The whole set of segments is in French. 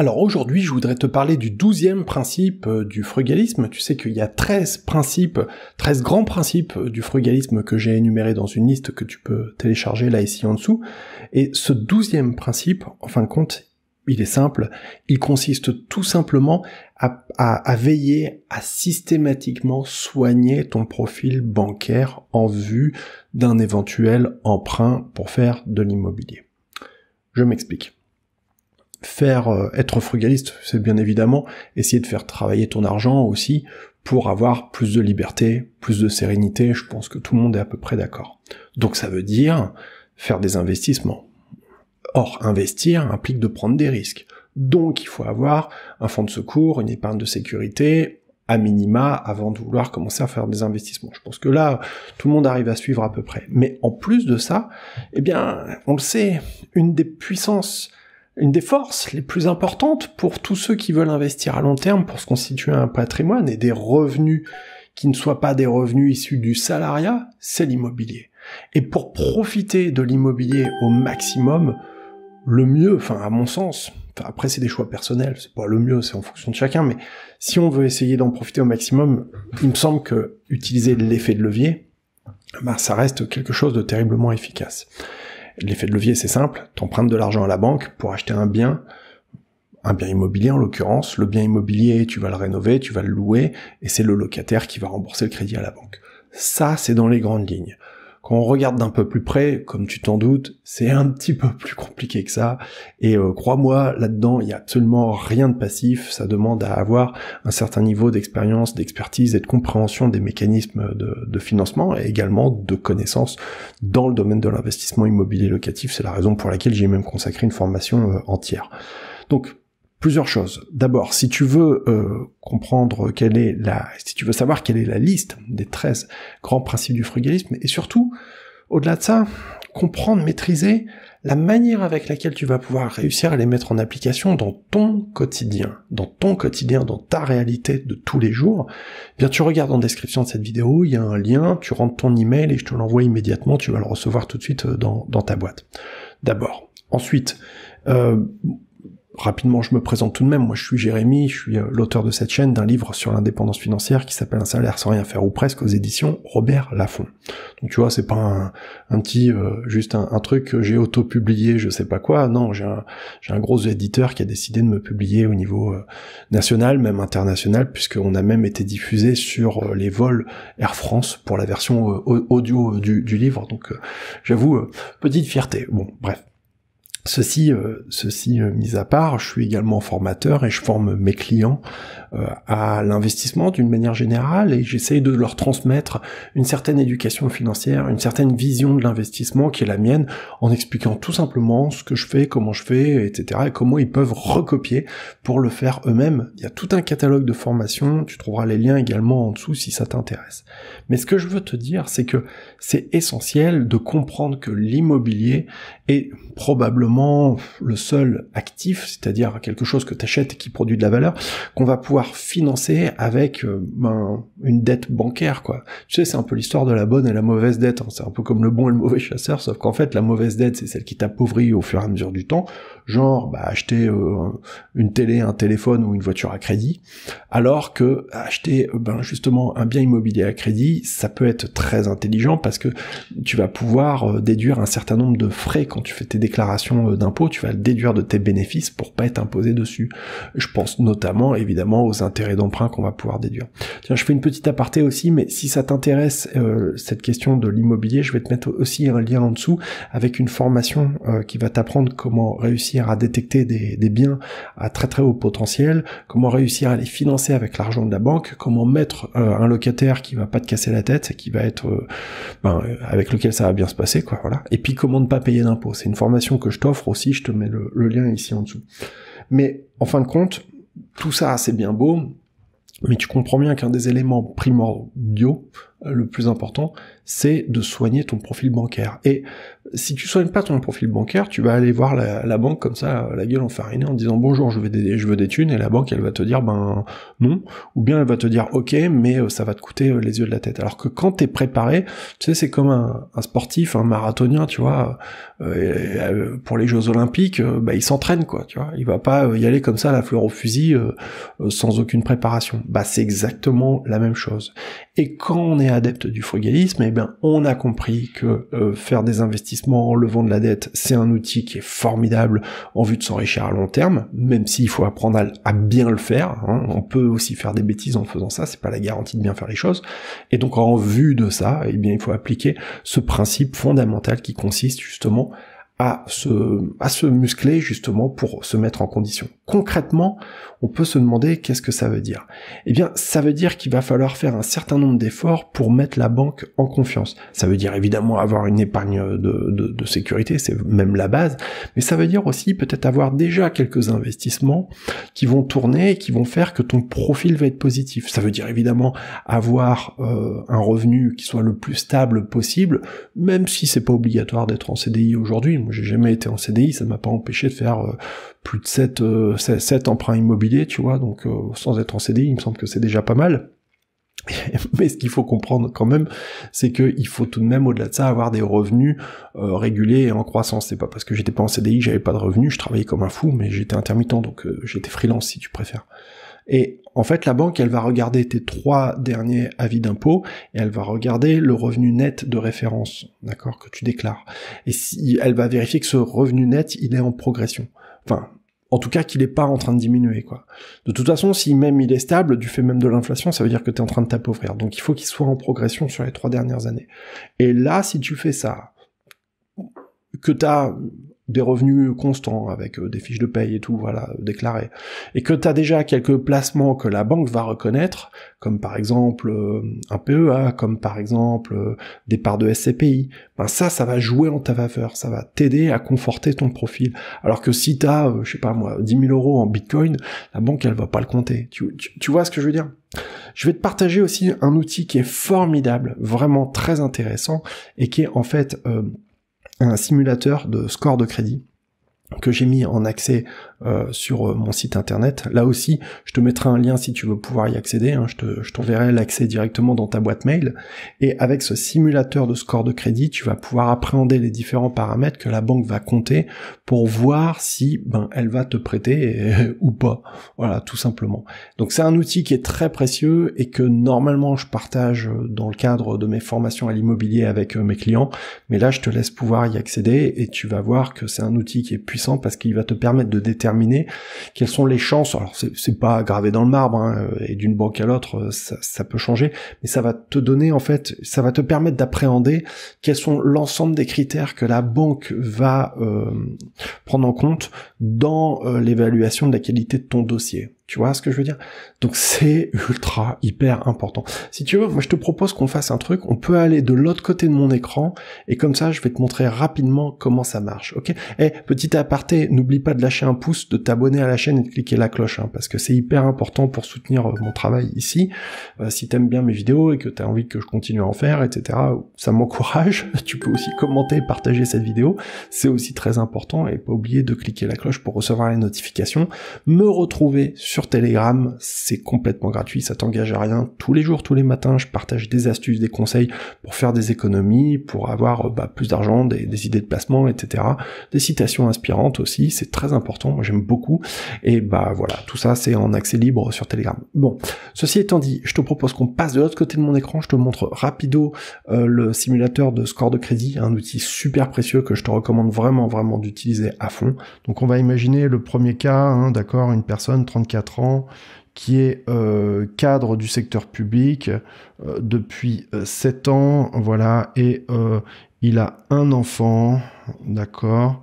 Alors aujourd'hui, je voudrais te parler du douzième principe euh, du frugalisme. Tu sais qu'il y a 13 principes, 13 grands principes euh, du frugalisme que j'ai énumérés dans une liste que tu peux télécharger là ici en dessous. Et ce douzième principe, en fin de compte, il est simple, il consiste tout simplement à, veiller à systématiquement soigner ton profil bancaire en vue d'un éventuel emprunt pour faire de l'immobilier. Je m'explique faire euh, être frugaliste, c'est bien évidemment essayer de faire travailler ton argent aussi pour avoir plus de liberté, plus de sérénité. Je pense que tout le monde est à peu près d'accord. Donc ça veut dire faire des investissements. Or, investir implique de prendre des risques. Donc il faut avoir un fonds de secours, une épargne de sécurité, à minima, avant de vouloir commencer à faire des investissements. Je pense que là, tout le monde arrive à suivre à peu près. Mais en plus de ça, eh bien, on le sait, une des puissances une des forces les plus importantes pour tous ceux qui veulent investir à long terme pour se constituer un patrimoine et des revenus qui ne soient pas des revenus issus du salariat, c'est l'immobilier. Et pour profiter de l'immobilier au maximum, le mieux, enfin à mon sens, après c'est des choix personnels, c'est pas le mieux, c'est en fonction de chacun, mais si on veut essayer d'en profiter au maximum, il me semble que utiliser l'effet de levier, ben, ça reste quelque chose de terriblement efficace. L'effet de levier, c'est simple. T'empruntes de l'argent à la banque pour acheter un bien, un bien immobilier en l'occurrence. Le bien immobilier, tu vas le rénover, tu vas le louer, et c'est le locataire qui va rembourser le crédit à la banque. Ça, c'est dans les grandes lignes. Quand on regarde d'un peu plus près, comme tu t'en doutes, c'est un petit peu plus compliqué que ça. Et euh, crois-moi, là-dedans, il n'y a absolument rien de passif. Ça demande à avoir un certain niveau d'expérience, d'expertise et de compréhension des mécanismes de, financement et également de connaissances dans le domaine de l'investissement immobilier locatif. C'est la raison pour laquelle j'ai même consacré une formation euh, entière. Donc, Plusieurs choses. D'abord, si tu veux euh, comprendre quelle est la, si tu veux savoir quelle est la liste des 13 grands principes du frugalisme, et surtout, au-delà de ça, comprendre, maîtriser la manière avec laquelle tu vas pouvoir réussir à les mettre en application dans ton quotidien, dans ton quotidien, dans ta réalité de tous les jours, eh bien tu regardes en description de cette vidéo, il y a un lien, tu rentres ton email et je te l'envoie immédiatement, tu vas le recevoir tout de suite euh, dans, ta boîte. D'abord. Ensuite, euh, Rapidement, je me présente tout de même. Moi, je suis Jérémy, je suis euh, l'auteur de cette chaîne d'un livre sur l'indépendance financière qui s'appelle Un salaire sans rien faire ou presque aux éditions Robert Laffont. Donc tu vois, c'est pas un, petit, euh, juste un, truc que j'ai auto-publié, je sais pas quoi. Non, j'ai un, j'ai un gros éditeur qui a décidé de me publier au niveau euh, national, même international, puisqu'on a même été diffusé sur les vols Air France pour la version audio du, du, livre. Donc j'avoue, petite fierté. Bon, bref. Ceci, euh, ceci euh, mis à part, je suis également formateur et je forme mes clients euh, à l'investissement d'une manière générale et j'essaye de leur transmettre une certaine éducation financière, une certaine vision de l'investissement qui est la mienne, en expliquant tout simplement ce que je fais, comment je fais, etc. et comment ils peuvent recopier pour le faire eux-mêmes. Il y a tout un catalogue de formations, tu trouveras les liens également en dessous si ça t'intéresse. Mais ce que je veux te dire, c'est que c'est essentiel de comprendre que l'immobilier est probablement le seul actif, c'est-à-dire quelque chose que tu achètes et qui produit de la valeur, qu'on va pouvoir financer avec euh, ben, une dette bancaire. quoi. Tu sais, c'est un peu l'histoire de la bonne et la mauvaise dette. Hein. C'est un peu comme le bon et le mauvais chasseur, sauf qu'en fait, la mauvaise dette, c'est celle qui t'appauvrit au fur et à mesure du temps, genre bah, acheter euh, une télé, un téléphone ou une voiture à crédit, alors que acheter ben, justement un bien immobilier à crédit, ça peut être très intelligent parce que tu vas pouvoir euh, déduire un certain nombre de frais quand tu fais tes déclarations euh, d'impôts d'impôt, tu vas le déduire de tes bénéfices pour pas être imposé dessus. Je pense notamment évidemment aux intérêts d'emprunt qu'on va pouvoir déduire. Tiens, je fais une petite aparté aussi, mais si ça t'intéresse euh, cette question de l'immobilier, je vais te mettre aussi un lien en dessous avec une formation euh, qui va t'apprendre comment réussir à détecter des, biens à très très haut potentiel, comment réussir à les financer avec l'argent de la banque, comment mettre un locataire qui va pas te casser la tête, et qui va être ben, avec lequel ça va bien se passer, quoi, voilà. Et puis comment ne pas payer d'impôts. C'est une formation que je t'offre aussi, je te mets le, le lien ici en dessous. Mais en fin de compte, tout ça c'est bien beau, mais tu comprends bien qu'un des éléments primordiaux, euh, le plus important, c'est de soigner ton profil bancaire. Et si tu soignes pas ton profil bancaire, tu vas aller voir la, banque comme ça, la gueule en enfarinée, en disant bonjour, je veux, des, je veux des thunes, et la banque elle va te dire ben non, ou bien elle va te dire ok, mais euh, ça va te coûter euh, les yeux de la tête. Alors que quand t'es préparé, tu sais, c'est comme un, sportif, un marathonien, tu vois, euh, pour les Jeux Olympiques, bah, il s'entraîne quoi, tu vois, il va pas y aller comme ça la fleur au fusil sans aucune préparation. Bah c'est exactement la même chose. Et quand on est adepte du frugalisme, eh bien, on a compris que euh, faire des investissements en levant de la dette, c'est un outil qui est formidable en vue de s'enrichir à long terme, même s'il faut apprendre à, bien le faire. Hein. On peut aussi faire des bêtises en faisant ça, c'est pas la garantie de bien faire les choses. Et donc, en vue de ça, eh bien, il faut appliquer ce principe fondamental qui consiste justement à se, à se muscler justement pour se mettre en condition concrètement, on peut se demander qu'est-ce que ça veut dire. Eh bien, ça veut dire qu'il va falloir faire un certain nombre d'efforts pour mettre la banque en confiance. Ça veut dire évidemment avoir une épargne de, sécurité, c'est même la base, mais ça veut dire aussi peut-être avoir déjà quelques investissements qui vont tourner et qui vont faire que ton profil va être positif. Ça veut dire évidemment avoir euh, un revenu qui soit le plus stable possible, même si c'est pas obligatoire d'être en CDI aujourd'hui. Moi, j'ai jamais été en CDI, ça m'a pas empêché de faire euh, plus de 7, cet emprunt immobilier, tu vois, donc euh, sans être en CDI, il me semble que c'est déjà pas mal. Mais ce qu'il faut comprendre quand même, c'est qu'il faut tout de même au-delà de ça avoir des revenus euh, réguliers régulés et en croissance. C'est pas parce que j'étais pas en CDI, j'avais pas de revenus, je travaillais comme un fou, mais j'étais intermittent, donc euh, j'étais freelance si tu préfères. Et en fait, la banque, elle va regarder tes trois derniers avis d'impôt et elle va regarder le revenu net de référence, d'accord, que tu déclares. Et si elle va vérifier que ce revenu net, il est en progression. Enfin, en tout cas qu'il n'est pas en train de diminuer quoi. De toute façon, si même il est stable du fait même de l'inflation, ça veut dire que tu es en train de t'appauvrir. Donc il faut qu'il soit en progression sur les trois dernières années. Et là, si tu fais ça, que tu as des revenus constants avec euh, des fiches de paye et tout, voilà, euh, déclarées, et que tu as déjà quelques placements que la banque va reconnaître, comme par exemple euh, un PEA, comme par exemple des parts de SCPI, ben ça, ça va jouer en ta faveur, ça va t'aider à conforter ton profil. Alors que si tu as, je sais pas moi, 10 000 euros en Bitcoin, la banque, elle va pas le compter. tu, vois ce que je veux dire je vais te partager aussi un outil qui est formidable, vraiment très intéressant, et qui est en fait un simulateur de score de crédit que j'ai mis en accès euh, sur euh, mon site internet. Là aussi, je te mettrai un lien si tu veux pouvoir y accéder. Hein. je t'enverrai te, je l'accès directement dans ta boîte mail. Et avec ce simulateur de score de crédit, tu vas pouvoir appréhender les différents paramètres que la banque va compter pour voir si ben elle va te prêter ou pas. Voilà, tout simplement. Donc c'est un outil qui est très précieux et que normalement je partage dans le cadre de mes formations à l'immobilier avec euh, mes clients. Mais là, je te laisse pouvoir y accéder et tu vas voir que c'est un outil qui est puissant parce qu'il va te permettre de déterminer déterminer quelles sont les chances. Alors c'est pas gravé dans le marbre hein, et d'une banque à l'autre euh, ça, peut changer, mais ça va te donner en fait, ça va te permettre d'appréhender quels sont l'ensemble des critères que la banque va euh, prendre en compte dans euh, l'évaluation de la qualité de ton dossier. Tu vois ce que je veux dire Donc c'est ultra hyper important. Si tu veux, moi je te propose qu'on fasse un truc, on peut aller de l'autre côté de mon écran et comme ça je vais te montrer rapidement comment ça marche. OK Et eh, petit aparté, n'oublie pas de lâcher un pouce, de t'abonner à la chaîne et de cliquer la cloche hein, parce que c'est hyper important pour soutenir euh, mon travail ici. Euh, si tu aimes bien mes vidéos et que tu as envie que je continue à en faire, etc., ça m'encourage. Tu peux aussi commenter partager cette vidéo. C'est aussi très important et pas oublier de cliquer la cloche pour recevoir les notifications. Me retrouver sur sur Telegram, c'est complètement gratuit, ça t'engage à rien. Tous les jours, tous les matins, je partage des astuces, des conseils pour faire des économies, pour avoir euh, bah, plus d'argent, des, idées de placement, etc. Des citations inspirantes aussi, c'est très important, moi j'aime beaucoup. Et bah voilà, tout ça c'est en accès libre sur Telegram. Bon, ceci étant dit, je te propose qu'on passe de l'autre côté de mon écran, je te montre rapido euh, le simulateur de score de crédit, un outil super précieux que je te recommande vraiment vraiment d'utiliser à fond. Donc on va imaginer le premier cas, hein, d'accord, une personne 34 qui est euh, cadre du secteur public euh, depuis euh, sept ans, voilà, et il a un enfant, d'accord.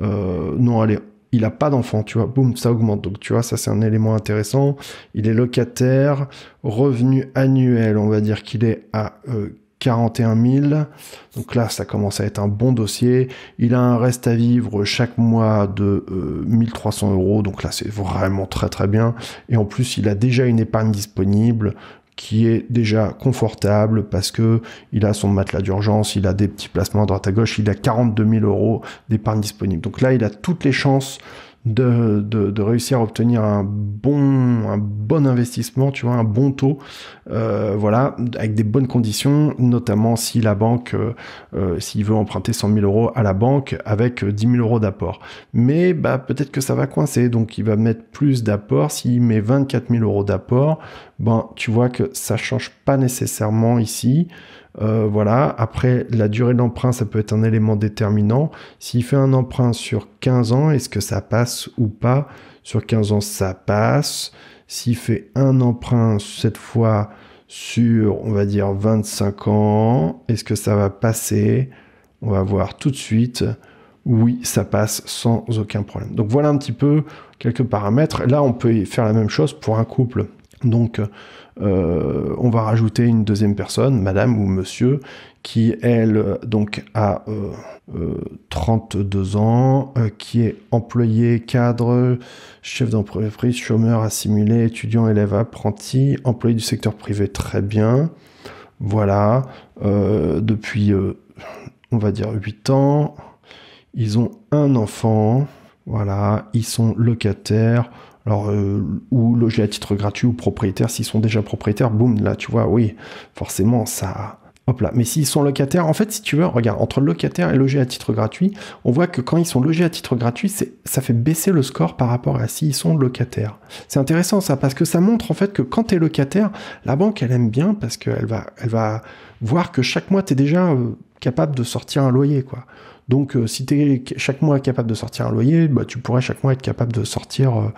non, allez, il n'a pas d'enfant, tu vois, boum, ça augmente. Donc, tu vois, ça, c'est un élément intéressant. Il est locataire, revenu annuel, on va dire qu'il est à 41 000. Donc là, ça commence à être un bon dossier. Il a un reste à vivre chaque mois de 1300 euh, euros. Donc là, c'est vraiment très très bien. Et en plus, il a déjà une épargne disponible qui est déjà confortable parce que il a son matelas d'urgence, il a des petits placements à droite à gauche, il a 42 000 euros d'épargne disponible. Donc là, il a toutes les chances de, réussir à obtenir un bon, investissement, tu vois, un bon taux, euh, voilà, avec des bonnes conditions, notamment si la banque, euh, euh, s'il veut emprunter 100 000 euros à la banque avec 10 000 euros d'apport. Mais bah, peut-être que ça va coincer, donc il va mettre plus d'apport. S'il met 24 000 euros d'apport, ben, tu vois que ça ne change pas nécessairement ici. Euh, voilà. Après, la durée de l'emprunt, ça peut être un élément déterminant. S'il fait un emprunt sur 15 ans, est-ce que ça passe ou pas Sur 15 ans, ça passe. S'il fait un emprunt cette fois sur, on va dire, 25 ans, est-ce que ça va passer On va voir tout de suite. Oui, ça passe sans aucun problème. Donc voilà un petit peu quelques paramètres. Là, on peut faire la même chose pour un couple donc, euh, on va rajouter une deuxième personne, madame ou monsieur, qui, elle, donc, a 32 euh, euh, ans, qui est employé, cadre, chef d'entreprise, chômeur assimilé, étudiant, élève, apprenti, employé du secteur privé, très bien. Voilà, depuis, on va dire, 8 ans, ils ont un enfant, voilà, ils sont locataires, alors, euh, ou loger à titre gratuit ou propriétaire, s'ils sont déjà propriétaires, boum, là, tu vois, oui, forcément, ça. Hop là. Mais s'ils sont locataires, en fait, si tu veux, regarde, entre locataire et logé à titre gratuit, on voit que quand ils sont logés à titre gratuit, ça fait baisser le score par rapport à s'ils sont locataires. C'est intéressant ça, parce que ça montre en fait que quand tu es locataire, la banque, elle aime bien parce qu'elle va, elle va voir que chaque mois, tu es déjà euh, capable de sortir un loyer, quoi. Donc euh, si tu es chaque mois capable de sortir un loyer, bah, tu pourrais chaque mois être capable de sortir euh,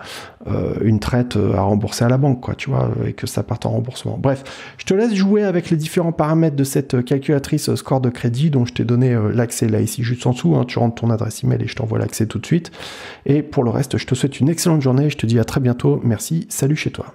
euh, une traite à rembourser à la banque, quoi, tu vois, et que ça parte en remboursement. Bref, je te laisse jouer avec les différents paramètres de cette calculatrice score de crédit dont je t'ai donné l'accès là ici juste en dessous. Hein. tu rentres ton adresse email et je t'envoie l'accès tout de suite. Et pour le reste, je te souhaite une excellente journée, je te dis à très bientôt, merci, salut chez toi.